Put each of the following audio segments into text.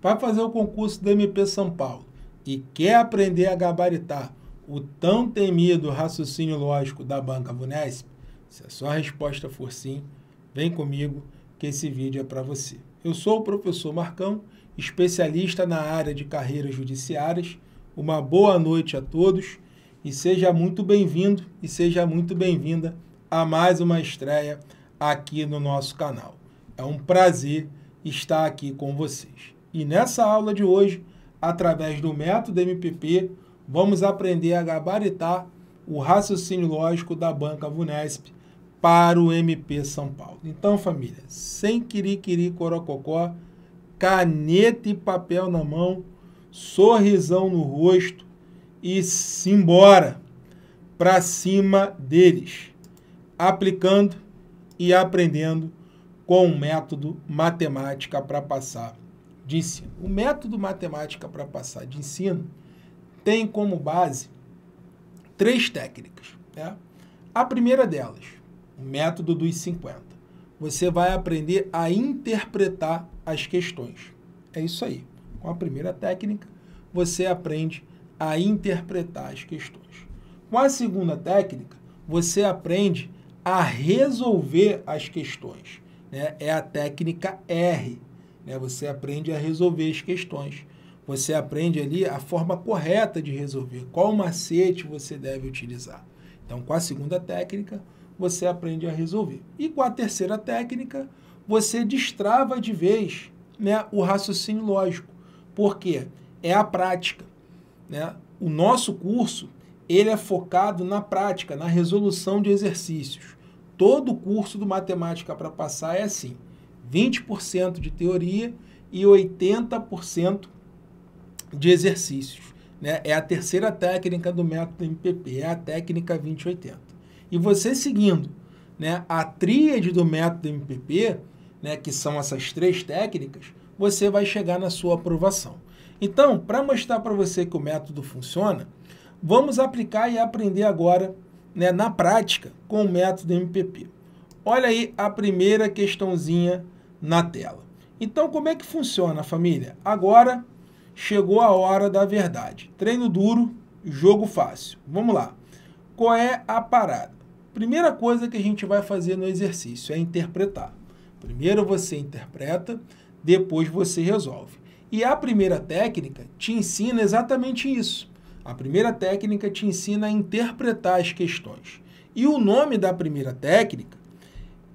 Vai fazer o concurso do MP São Paulo e quer aprender a gabaritar o tão temido raciocínio lógico da banca Vunesp? Se a sua resposta for sim, vem comigo que esse vídeo é para você. Eu sou o professor Marcão, especialista na área de carreiras judiciárias. Uma boa noite a todos e seja muito bem-vindo e seja muito bem-vinda a mais uma estreia aqui no nosso canal. É um prazer estar aqui com vocês. E nessa aula de hoje, através do método MPP, vamos aprender a gabaritar o raciocínio lógico da banca Vunesp para o MP São Paulo. Então, família, sem quiri-quiri corococó, caneta e papel na mão, sorrisão no rosto e simbora para cima deles, aplicando e aprendendo com o método matemática para passar de ensino. O método matemática para passar de ensino tem como base três técnicas. Né? A primeira delas, o método dos 50. Você vai aprender a interpretar as questões. É isso aí. Com a primeira técnica, você aprende a interpretar as questões. Com a segunda técnica, você aprende a resolver as questões. Né? É a técnica R, né? Você aprende a resolver as questões. Você aprende ali a forma correta de resolver, qual macete você deve utilizar. Então, com a segunda técnica, você aprende a resolver. E com a terceira técnica, você destrava de vez né, o raciocínio lógico. porque É a prática. Né? O nosso curso ele é focado na prática, na resolução de exercícios. Todo o curso do Matemática para Passar é assim. 20% de teoria e 80% de exercícios. Né? É a terceira técnica do método MPP, é a técnica 2080. E você seguindo né, a tríade do método MPP, né, que são essas três técnicas, você vai chegar na sua aprovação. Então, para mostrar para você que o método funciona, vamos aplicar e aprender agora né, na prática com o método MPP. Olha aí a primeira questãozinha na tela. Então, como é que funciona, família? Agora chegou a hora da verdade. Treino duro, jogo fácil. Vamos lá. Qual é a parada? Primeira coisa que a gente vai fazer no exercício é interpretar. Primeiro você interpreta, depois você resolve. E a primeira técnica te ensina exatamente isso. A primeira técnica te ensina a interpretar as questões. E o nome da primeira técnica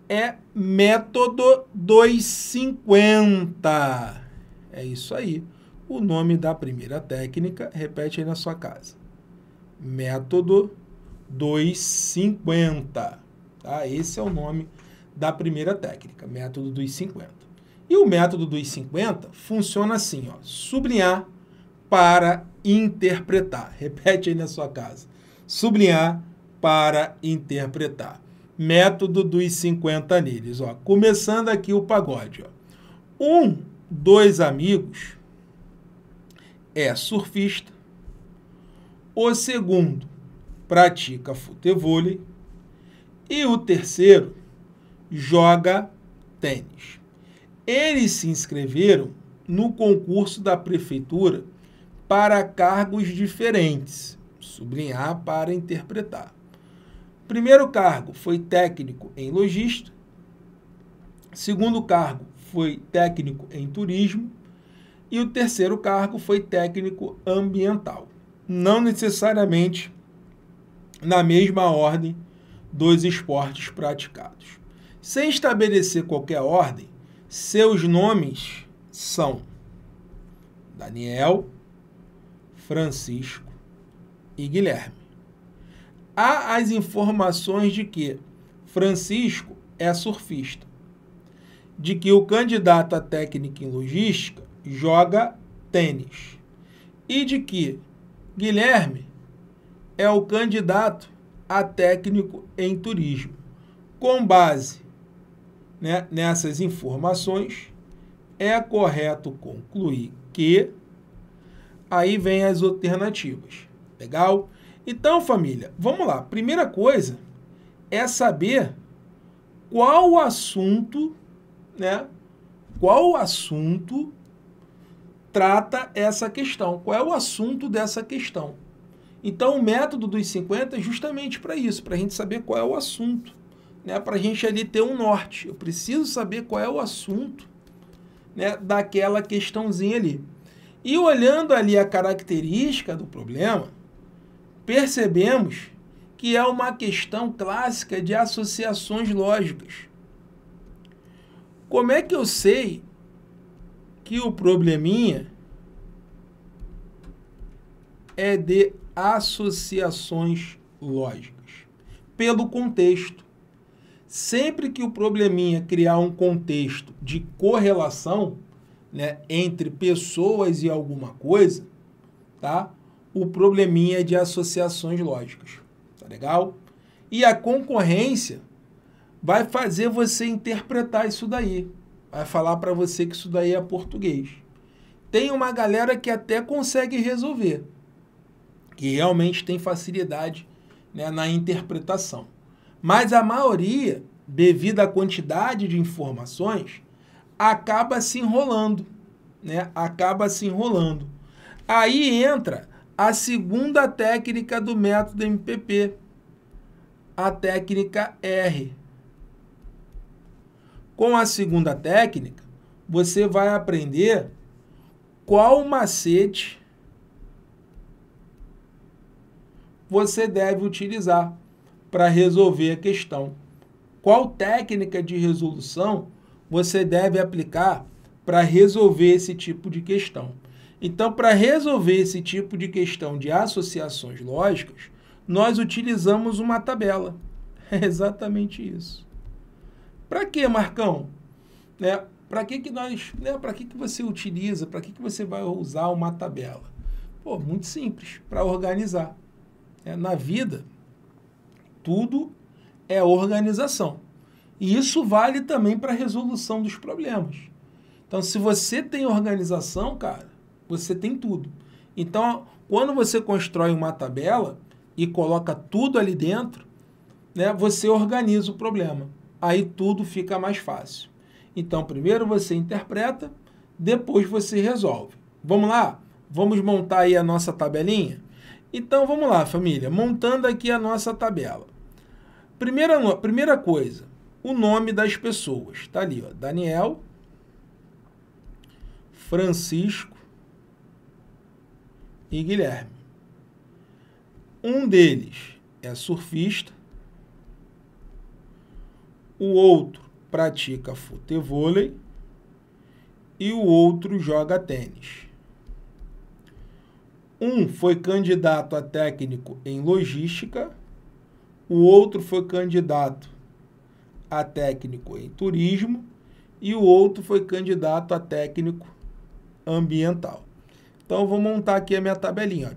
é método 250. É isso aí. O nome da primeira técnica, repete aí na sua casa. Método 250. Tá? Esse é o nome da primeira técnica, método dos 50. E o método dos 50 funciona assim, ó, sublinhar para interpretar. Repete aí na sua casa. Sublinhar para interpretar método dos 50 anilhas. Ó. Começando aqui o pagode. Ó. Um dos amigos é surfista, o segundo pratica futebol e o terceiro joga tênis. Eles se inscreveram no concurso da prefeitura para cargos diferentes, sublinhar para interpretar. Primeiro cargo foi técnico em logística. Segundo cargo foi técnico em turismo. E o terceiro cargo foi técnico ambiental. Não necessariamente na mesma ordem dos esportes praticados. Sem estabelecer qualquer ordem, seus nomes são Daniel, Francisco e Guilherme. Há as informações de que Francisco é surfista, de que o candidato a técnico em logística joga tênis e de que Guilherme é o candidato a técnico em turismo. Com base né, nessas informações, é correto concluir que aí vem as alternativas. Legal? Então, família, vamos lá. Primeira coisa é saber qual o assunto, né? Qual o assunto trata essa questão? Qual é o assunto dessa questão? Então, o método dos 50 é justamente para isso, para a gente saber qual é o assunto, né? Para a gente ali ter um norte. Eu preciso saber qual é o assunto, né? Daquela questãozinha ali. E olhando ali a característica do problema, percebemos que é uma questão clássica de associações lógicas. Como é que eu sei que o probleminha é de associações lógicas? Pelo contexto. Sempre que o probleminha criar um contexto de correlação né, entre pessoas e alguma coisa, tá? o probleminha de associações lógicas. Tá legal? E a concorrência vai fazer você interpretar isso daí. Vai falar para você que isso daí é português. Tem uma galera que até consegue resolver. que realmente tem facilidade né, na interpretação. Mas a maioria, devido à quantidade de informações, acaba se enrolando. Né? Acaba se enrolando. Aí entra a segunda técnica do método MPP, a técnica R. Com a segunda técnica, você vai aprender qual macete você deve utilizar para resolver a questão. Qual técnica de resolução você deve aplicar para resolver esse tipo de questão. Então, para resolver esse tipo de questão de associações lógicas, nós utilizamos uma tabela. É exatamente isso. Para que, Marcão? Né? Para que, que nós, né? Para que, que você utiliza? Para que, que você vai usar uma tabela? Pô, muito simples, para organizar. É, na vida, tudo é organização. E isso vale também para a resolução dos problemas. Então, se você tem organização, cara, você tem tudo. Então, quando você constrói uma tabela e coloca tudo ali dentro, né, você organiza o problema. Aí tudo fica mais fácil. Então, primeiro você interpreta, depois você resolve. Vamos lá? Vamos montar aí a nossa tabelinha? Então, vamos lá, família. Montando aqui a nossa tabela. Primeira, primeira coisa, o nome das pessoas. Está ali, ó, Daniel, Francisco, e Guilherme. Um deles é surfista, o outro pratica futebol e o outro joga tênis. Um foi candidato a técnico em logística, o outro foi candidato a técnico em turismo e o outro foi candidato a técnico ambiental. Então eu vou montar aqui a minha tabelinha.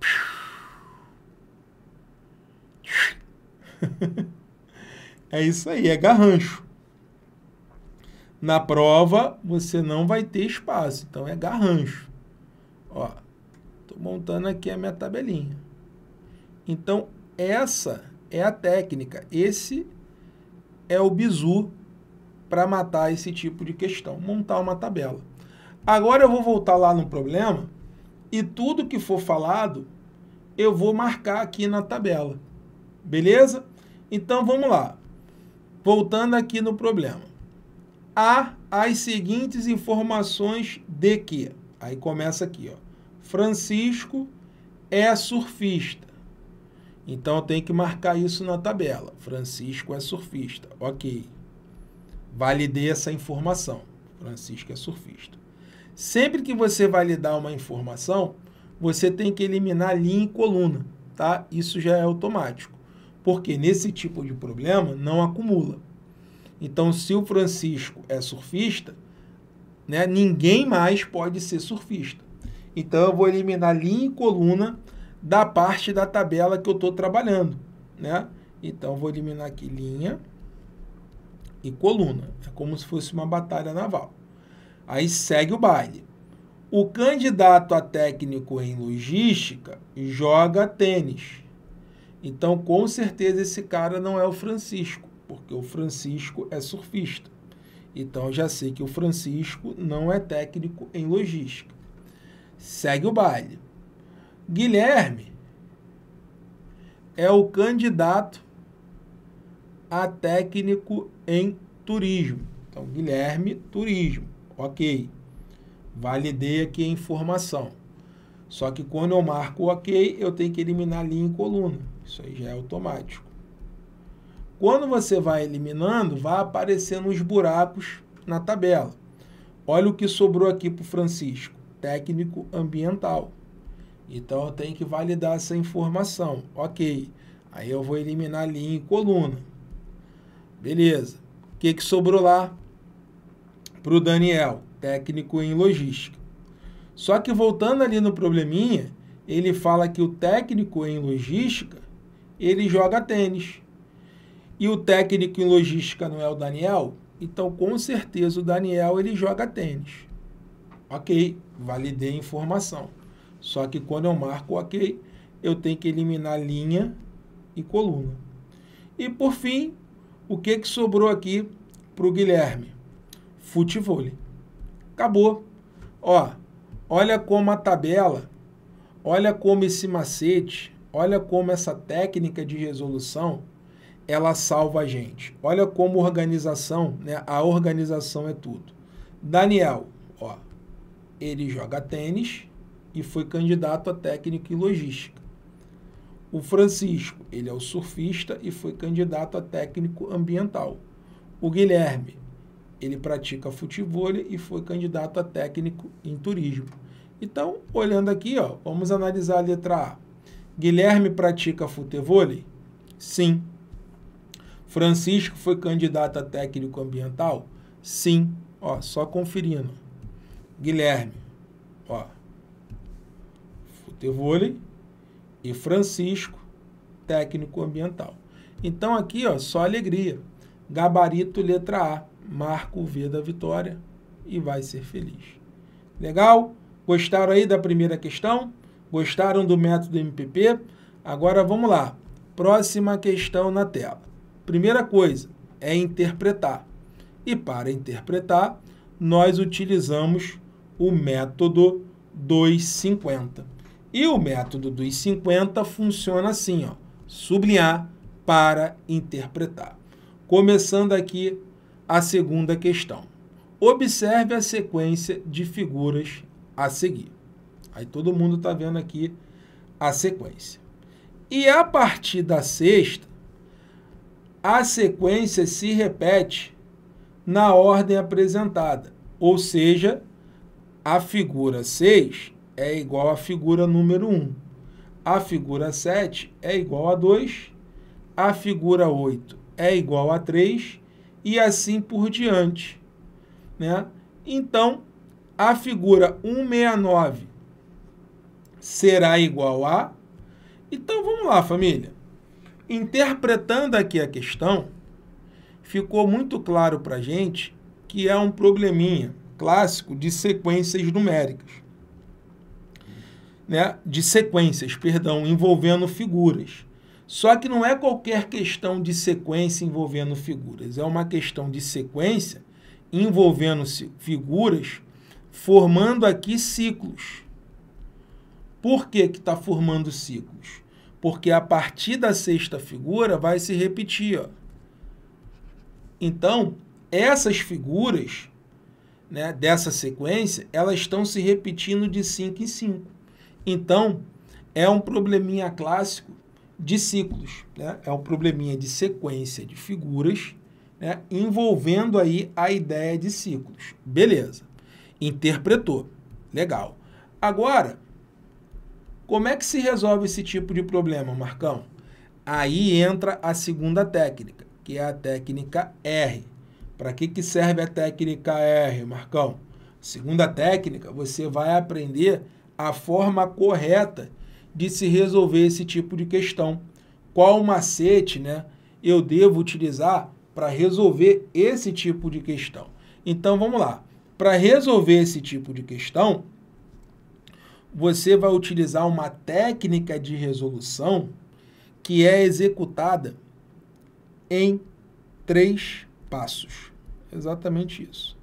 é isso aí, é garrancho. Na prova você não vai ter espaço, então é garrancho. Ó, tô montando aqui a minha tabelinha. Então essa é a técnica, esse é o bizu para matar esse tipo de questão, montar uma tabela. Agora eu vou voltar lá no problema e tudo que for falado eu vou marcar aqui na tabela. Beleza? Então vamos lá. Voltando aqui no problema. Há as seguintes informações de que. Aí começa aqui, ó. Francisco é surfista. Então eu tenho que marcar isso na tabela. Francisco é surfista. OK. Validei essa informação. Francisco é surfista. Sempre que você validar uma informação, você tem que eliminar linha e coluna, tá? Isso já é automático, porque nesse tipo de problema não acumula. Então, se o Francisco é surfista, né, ninguém mais pode ser surfista. Então, eu vou eliminar linha e coluna da parte da tabela que eu estou trabalhando, né? Então, vou eliminar aqui linha e coluna. É como se fosse uma batalha naval. Aí segue o baile. O candidato a técnico em logística joga tênis. Então, com certeza, esse cara não é o Francisco, porque o Francisco é surfista. Então, já sei que o Francisco não é técnico em logística. Segue o baile. Guilherme é o candidato a técnico em turismo. Então, Guilherme, turismo ok. Validei aqui a informação. Só que quando eu marco ok, eu tenho que eliminar linha e coluna. Isso aí já é automático. Quando você vai eliminando, vai aparecendo os buracos na tabela. Olha o que sobrou aqui para o Francisco, técnico ambiental. Então eu tenho que validar essa informação. Ok. Aí eu vou eliminar linha e coluna. Beleza. O que, que sobrou lá? para o Daniel, técnico em logística. Só que voltando ali no probleminha, ele fala que o técnico em logística, ele joga tênis. E o técnico em logística não é o Daniel? Então, com certeza, o Daniel ele joga tênis. Ok, validei a informação. Só que quando eu marco ok, eu tenho que eliminar linha e coluna. E por fim, o que, que sobrou aqui para o Guilherme? futebol. Acabou. Ó, olha como a tabela, olha como esse macete, olha como essa técnica de resolução ela salva a gente. Olha como organização, né? A organização é tudo. Daniel, ó, ele joga tênis e foi candidato a técnico em logística. O Francisco, ele é o surfista e foi candidato a técnico ambiental. O Guilherme, ele pratica futebol e foi candidato a técnico em turismo. Então, olhando aqui, ó, vamos analisar a letra A. Guilherme pratica futebol? Sim. Francisco foi candidato a técnico ambiental? Sim. Ó, só conferindo. Guilherme, ó, futebol e Francisco, técnico ambiental. Então aqui, ó, só alegria. Gabarito letra A marca o V da vitória e vai ser feliz. Legal? Gostaram aí da primeira questão? Gostaram do método MPP? Agora vamos lá. Próxima questão na tela. Primeira coisa é interpretar. E para interpretar, nós utilizamos o método 250. E o método 250 funciona assim, ó: sublinhar para interpretar. Começando aqui a segunda questão. Observe a sequência de figuras a seguir. Aí todo mundo está vendo aqui a sequência. E a partir da sexta, a sequência se repete na ordem apresentada. Ou seja, a figura 6 é igual à figura número 1. A figura 7 é igual a 2. A figura 8 é igual a 3 e assim por diante. Né? Então, a figura 169 será igual a. Então vamos lá, família. Interpretando aqui a questão, ficou muito claro para a gente que é um probleminha clássico de sequências numéricas. Né? De sequências, perdão, envolvendo figuras. Só que não é qualquer questão de sequência envolvendo figuras, é uma questão de sequência envolvendo figuras, formando aqui ciclos. Por que está formando ciclos? Porque a partir da sexta figura vai se repetir. Ó. Então, essas figuras né, dessa sequência, elas estão se repetindo de 5 em 5. Então, é um probleminha clássico de ciclos. Né? É um probleminha de sequência de figuras né? envolvendo aí a ideia de ciclos. Beleza. Interpretou. Legal. Agora, como é que se resolve esse tipo de problema, Marcão? Aí entra a segunda técnica, que é a técnica R. Para que, que serve a técnica R, Marcão? Segunda técnica, você vai aprender a forma correta de se resolver esse tipo de questão. Qual macete né, eu devo utilizar para resolver esse tipo de questão? Então vamos lá. Para resolver esse tipo de questão, você vai utilizar uma técnica de resolução que é executada em três passos. Exatamente isso.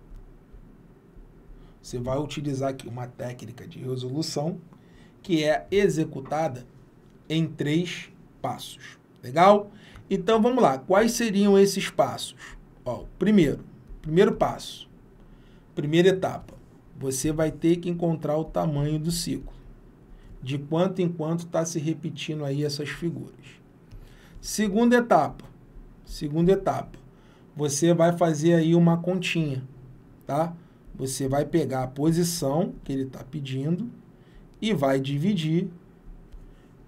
Você vai utilizar aqui uma técnica de resolução que é executada em três passos. Legal? Então vamos lá. Quais seriam esses passos? Ó, primeiro, primeiro passo, primeira etapa. Você vai ter que encontrar o tamanho do ciclo. De quanto em quanto está se repetindo aí essas figuras. Segunda etapa. Segunda etapa. Você vai fazer aí uma continha, tá? Você vai pegar a posição que ele está pedindo, e vai dividir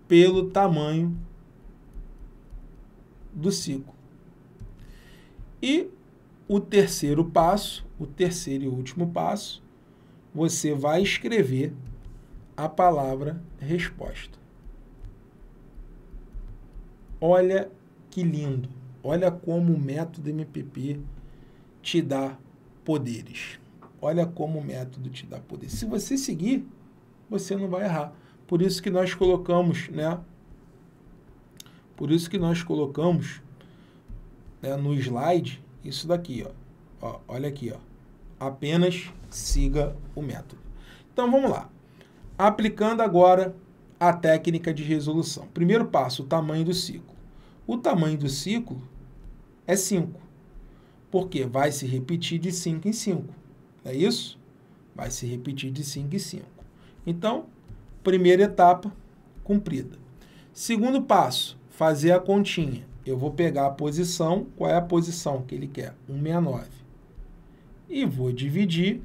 pelo tamanho do ciclo. E o terceiro passo, o terceiro e último passo, você vai escrever a palavra resposta. Olha que lindo. Olha como o método MPP te dá poderes. Olha como o método te dá poder. Se você seguir, você não vai errar. Por isso que nós colocamos, né? Por isso que nós colocamos né, no slide isso daqui, ó. ó. Olha aqui, ó. Apenas siga o método. Então vamos lá. Aplicando agora a técnica de resolução. Primeiro passo, o tamanho do ciclo. O tamanho do ciclo é 5. Porque vai se repetir de 5 em 5. é isso? Vai se repetir de 5 em 5. Então, primeira etapa cumprida. Segundo passo, fazer a continha. Eu vou pegar a posição, qual é a posição que ele quer? 169. E vou dividir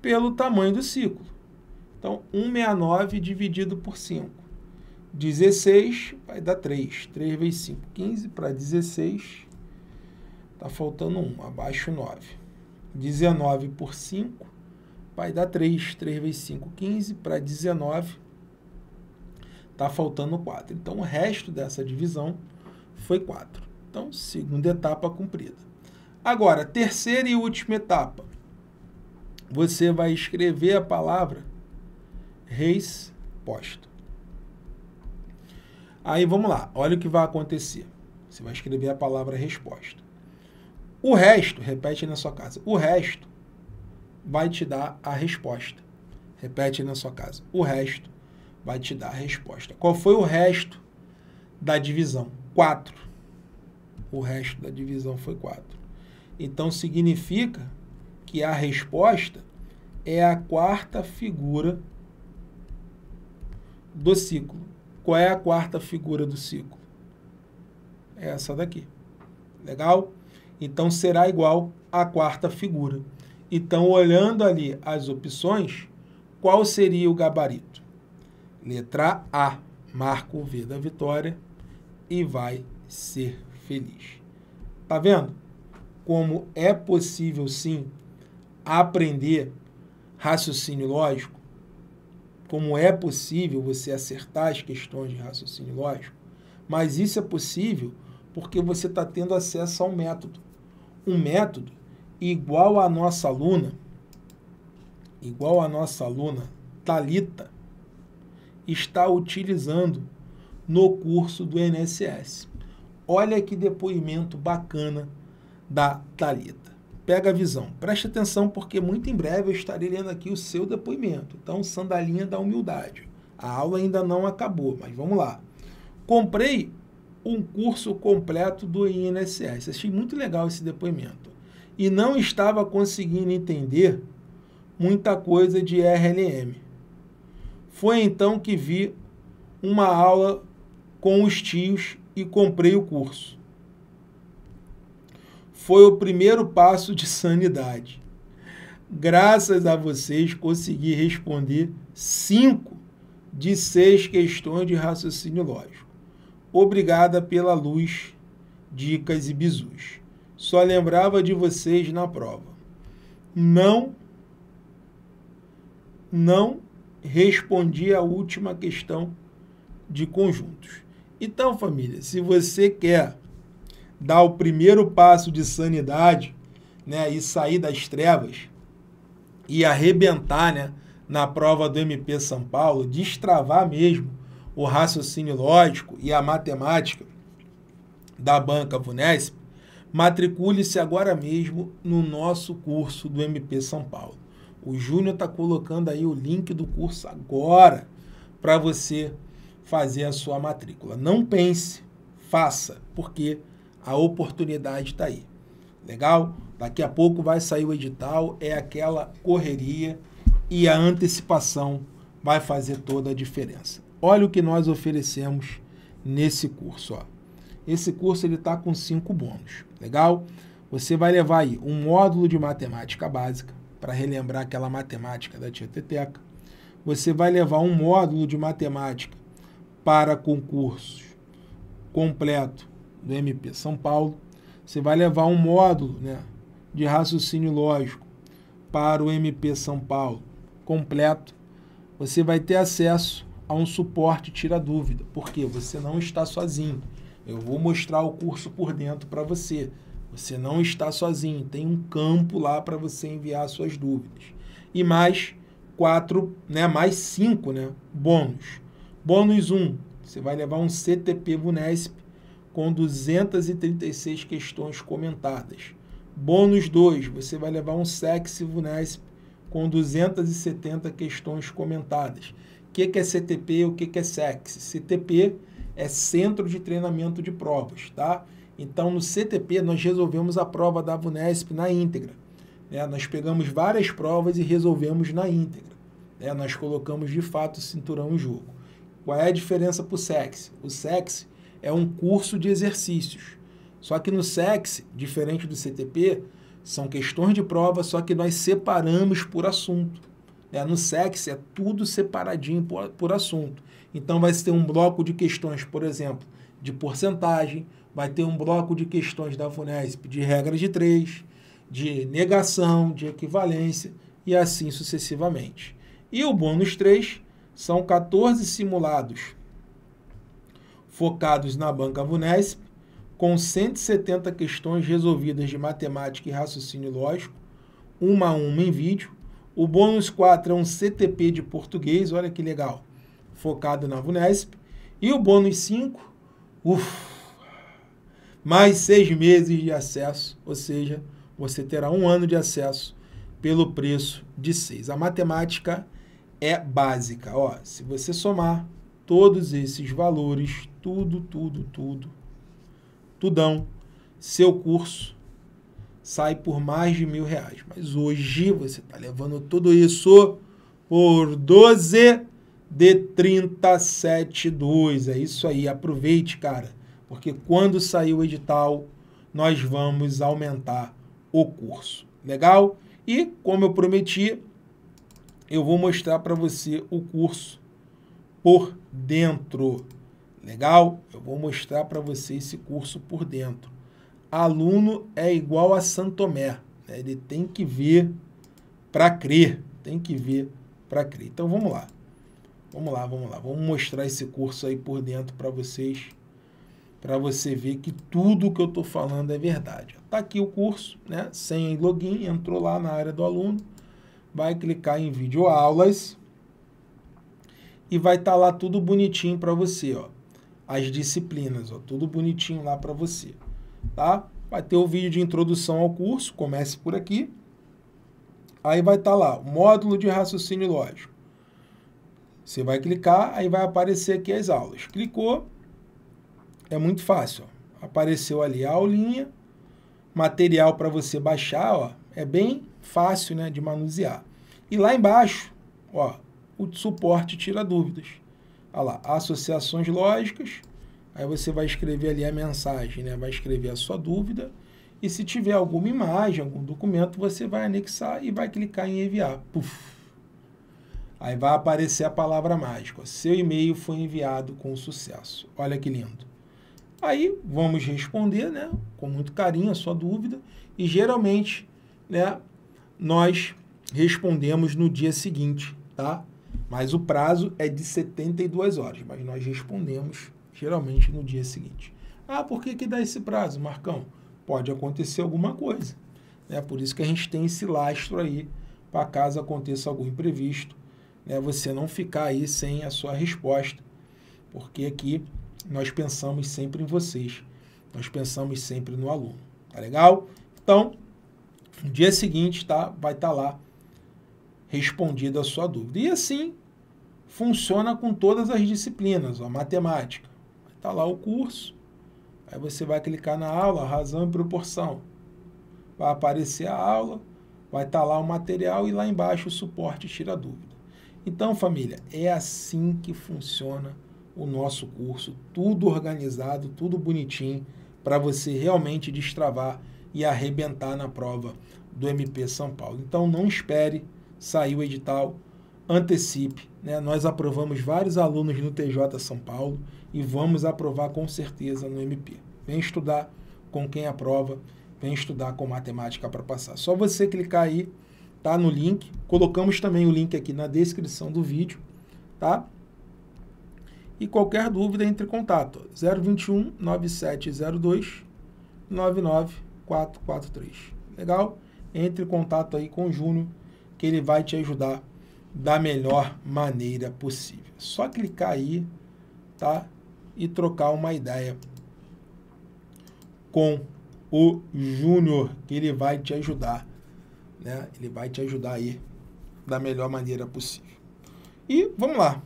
pelo tamanho do ciclo. Então, 169 dividido por 5. 16 vai dar 3. 3 vezes 5, 15 para 16. Está faltando 1, abaixo 9. 19 por 5, Vai dar 3. 3 vezes 5, 15. Para 19, está faltando 4. Então, o resto dessa divisão foi 4. Então, segunda etapa cumprida. Agora, terceira e última etapa. Você vai escrever a palavra resposta. Aí vamos lá, olha o que vai acontecer. Você vai escrever a palavra resposta. O resto, repete aí na sua casa, o resto vai te dar a resposta. Repete aí na sua casa. O resto vai te dar a resposta. Qual foi o resto da divisão? 4. O resto da divisão foi 4. Então significa que a resposta é a quarta figura do ciclo. Qual é a quarta figura do ciclo? É essa daqui. Legal? Então será igual à quarta figura. Então, olhando ali as opções, qual seria o gabarito? Letra A, marca o V da vitória e vai ser feliz. Tá vendo? Como é possível sim aprender raciocínio lógico, como é possível você acertar as questões de raciocínio lógico, mas isso é possível porque você está tendo acesso a um método. Um método igual a nossa aluna, igual a nossa aluna Talita está utilizando no curso do INSS. Olha que depoimento bacana da Talita. Pega a visão. Preste atenção porque muito em breve eu estarei lendo aqui o seu depoimento. Então, sandalinha da humildade. A aula ainda não acabou, mas vamos lá. Comprei um curso completo do INSS. Achei muito legal esse depoimento e não estava conseguindo entender muita coisa de RLM. Foi então que vi uma aula com os tios e comprei o curso. Foi o primeiro passo de sanidade. Graças a vocês, consegui responder cinco de seis questões de raciocínio lógico. Obrigada pela luz, dicas e bizus só lembrava de vocês na prova. Não, não respondi a última questão de conjuntos. Então, família, se você quer dar o primeiro passo de sanidade, né, e sair das trevas e arrebentar, né, na prova do MP São Paulo, destravar mesmo o raciocínio lógico e a matemática da banca Vunesp, Matricule-se agora mesmo no nosso curso do MP São Paulo. O Júnior está colocando aí o link do curso agora para você fazer a sua matrícula. Não pense, faça, porque a oportunidade está aí. Legal? Daqui a pouco vai sair o edital, é aquela correria e a antecipação vai fazer toda a diferença. Olha o que nós oferecemos nesse curso. Ó. Esse curso ele está com cinco bônus. Legal? Você vai levar aí um módulo de matemática básica para relembrar aquela matemática da tia Teteca. Você vai levar um módulo de matemática para concursos completo do MP São Paulo. Você vai levar um módulo né, de raciocínio lógico para o MP São Paulo completo. Você vai ter acesso a um suporte tira dúvida, porque você não está sozinho. Eu vou mostrar o curso por dentro para você. Você não está sozinho, tem um campo lá para você enviar suas dúvidas. E mais quatro, né, mais cinco, né, bônus. Bônus 1, um, você vai levar um CTP Vunesp com 236 questões comentadas. Bônus 2, você vai levar um Sexy Vunesp com 270 questões comentadas. É o que é CTP? e O que é Sexy? CTP é Centro de Treinamento de Provas, tá? Então, no CTP, nós resolvemos a prova da VUNESP na íntegra. Né? Nós pegamos várias provas e resolvemos na íntegra. Né? Nós colocamos, de fato, o cinturão em jogo. Qual é a diferença para o SEX? O SEX é um curso de exercícios. Só que no SEX, diferente do CTP, são questões de prova, só que nós separamos por assunto. Né? No sexo é tudo separadinho por, por assunto. Então vai ter um bloco de questões, por exemplo, de porcentagem, vai ter um bloco de questões da FUNESP de regra de três, de negação, de equivalência e assim sucessivamente. E o bônus 3 são 14 simulados focados na banca VUNESP, com 170 questões resolvidas de matemática e raciocínio lógico, uma a uma em vídeo, o bônus 4 é um CTP de português, olha que legal, focado na VUNESP. E o bônus 5, mais seis meses de acesso, ou seja, você terá um ano de acesso pelo preço de 6. A matemática é básica. Ó, se você somar todos esses valores, tudo, tudo, tudo, tudão, seu curso sai por mais de mil reais. Mas hoje você está levando tudo isso por 12 de 37,2. É isso aí, aproveite, cara, porque quando sair o edital, nós vamos aumentar o curso. Legal? E como eu prometi, eu vou mostrar para você o curso por dentro. Legal? Eu vou mostrar para você esse curso por dentro aluno é igual a Santomé. Né? Ele tem que ver para crer. Tem que ver para crer. Então vamos lá. Vamos lá, vamos lá. Vamos mostrar esse curso aí por dentro para vocês, para você ver que tudo que eu estou falando é verdade. Está aqui o curso, né? Sem login, entrou lá na área do aluno, vai clicar em vídeo aulas e vai estar tá lá tudo bonitinho para você, ó. As disciplinas, ó, tudo bonitinho lá para você tá? Vai ter o vídeo de introdução ao curso, comece por aqui. Aí vai estar tá lá, módulo de raciocínio lógico. Você vai clicar, aí vai aparecer aqui as aulas. Clicou, é muito fácil. Ó. Apareceu ali a aulinha, material para você baixar, ó, é bem fácil né, de manusear. E lá embaixo, ó, o suporte tira dúvidas. Olha lá, associações lógicas, Aí você vai escrever ali a mensagem, né? Vai escrever a sua dúvida. E se tiver alguma imagem, algum documento, você vai anexar e vai clicar em enviar. Puf! Aí vai aparecer a palavra mágica. Seu e-mail foi enviado com sucesso. Olha que lindo. Aí vamos responder, né? Com muito carinho a sua dúvida. E geralmente, né? Nós respondemos no dia seguinte, tá? Mas o prazo é de 72 horas. Mas nós respondemos geralmente no dia seguinte. Ah, por que, que dá esse prazo, Marcão? Pode acontecer alguma coisa. Né? Por isso que a gente tem esse lastro aí, para caso aconteça algum imprevisto, né? você não ficar aí sem a sua resposta. Porque aqui nós pensamos sempre em vocês, nós pensamos sempre no aluno. Tá legal? Então, no dia seguinte tá, vai estar tá lá respondida a sua dúvida. E assim funciona com todas as disciplinas, ó, matemática, Está lá o curso. Aí você vai clicar na aula, razão e proporção. Vai aparecer a aula, vai estar tá lá o material e lá embaixo o suporte tira dúvida. Então, família, é assim que funciona o nosso curso, tudo organizado, tudo bonitinho, para você realmente destravar e arrebentar na prova do MP São Paulo. Então não espere sair o edital antecipe. Né? Nós aprovamos vários alunos no TJ São Paulo e vamos aprovar com certeza no MP. Vem estudar com quem aprova, vem estudar com matemática para passar. Só você clicar aí, tá no link. Colocamos também o link aqui na descrição do vídeo, tá? E qualquer dúvida entre em contato 021 9702 99443. Legal? Entre em contato aí com o Júnior que ele vai te ajudar da melhor maneira possível. Só clicar aí, tá? E trocar uma ideia com o Júnior, que ele vai te ajudar, né? Ele vai te ajudar aí da melhor maneira possível. E vamos lá.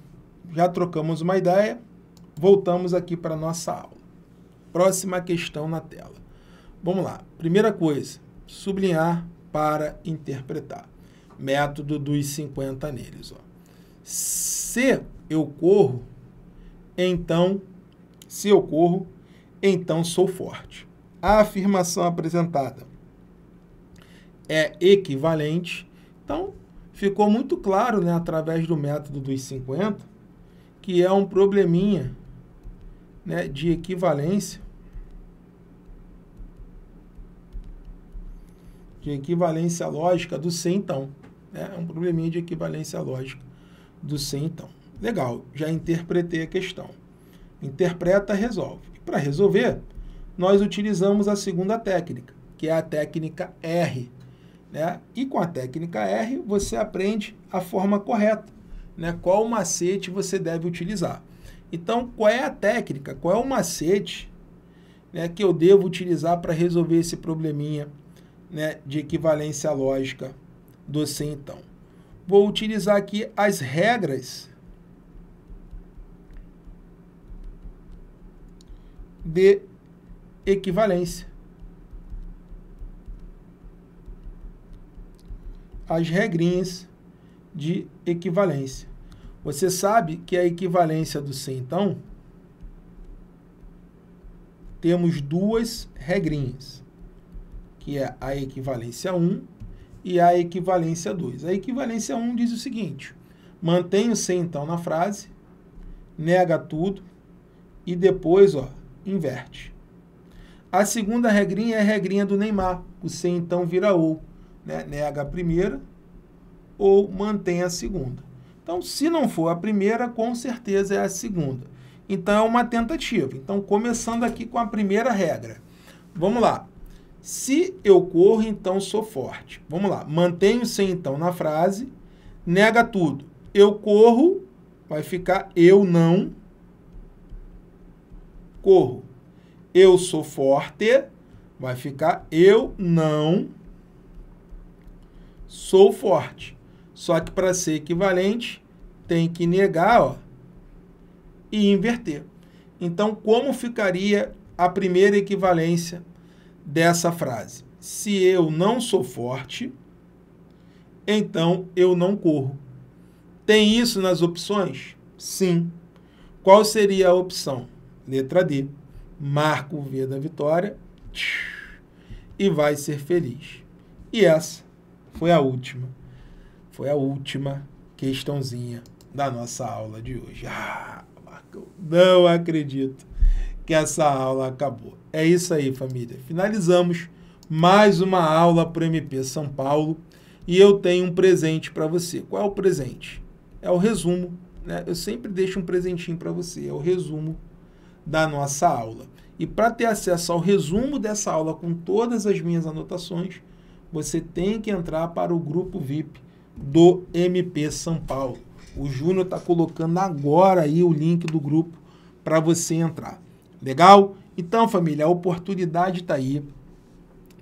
Já trocamos uma ideia, voltamos aqui para nossa aula. Próxima questão na tela. Vamos lá. Primeira coisa, sublinhar para interpretar método dos 50 neles. Ó. Se eu corro, então, se eu corro, então sou forte. A afirmação apresentada é equivalente. Então, ficou muito claro, né, através do método dos 50, que é um probleminha né, de equivalência de equivalência lógica do C então. É um probleminha de equivalência lógica do sim então. Legal, já interpretei a questão. Interpreta, resolve. Para resolver, nós utilizamos a segunda técnica, que é a técnica R. Né? E com a técnica R, você aprende a forma correta, né? qual macete você deve utilizar. Então, qual é a técnica, qual é o macete né, que eu devo utilizar para resolver esse probleminha né, de equivalência lógica do sim então. Vou utilizar aqui as regras de equivalência. As regrinhas de equivalência. Você sabe que a equivalência do sim então temos duas regrinhas, que é a equivalência 1 e a equivalência 2. A equivalência 1 um diz o seguinte: o se então na frase, nega tudo e depois, ó, inverte. A segunda regrinha é a regrinha do Neymar. O C então vira ou, né? Nega a primeira ou mantém a segunda. Então, se não for a primeira, com certeza é a segunda. Então, é uma tentativa. Então, começando aqui com a primeira regra. Vamos lá. Se eu corro, então sou forte. Vamos lá. Mantenho-se então na frase. Nega tudo. Eu corro, vai ficar eu não corro. Eu sou forte, vai ficar eu não sou forte. Só que para ser equivalente, tem que negar ó, e inverter. Então, como ficaria a primeira equivalência dessa frase? Se eu não sou forte, então eu não corro. Tem isso nas opções? Sim. Qual seria a opção? Letra D. Marco o V da vitória e vai ser feliz. E essa foi a última. Foi a última questãozinha da nossa aula de hoje. Ah, Marcão, não acredito que essa aula acabou. É isso aí, família. Finalizamos mais uma aula para o MP São Paulo e eu tenho um presente para você. Qual é o presente? É o resumo, né? Eu sempre deixo um presentinho para você, é o resumo da nossa aula. E para ter acesso ao resumo dessa aula com todas as minhas anotações, você tem que entrar para o grupo VIP do MP São Paulo. O Júnior está colocando agora aí o link do grupo para você entrar. Legal? Então, família, a oportunidade está aí.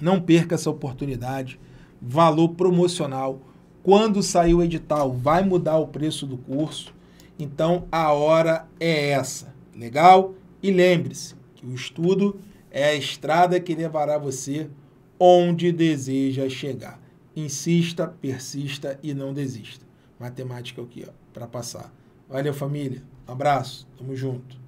Não perca essa oportunidade. Valor promocional. Quando sair o edital, vai mudar o preço do curso. Então, a hora é essa. Legal? E lembre-se que o estudo é a estrada que levará você onde deseja chegar. Insista, persista e não desista. Matemática aqui, é que, para passar. Valeu, família. Um abraço. Tamo junto.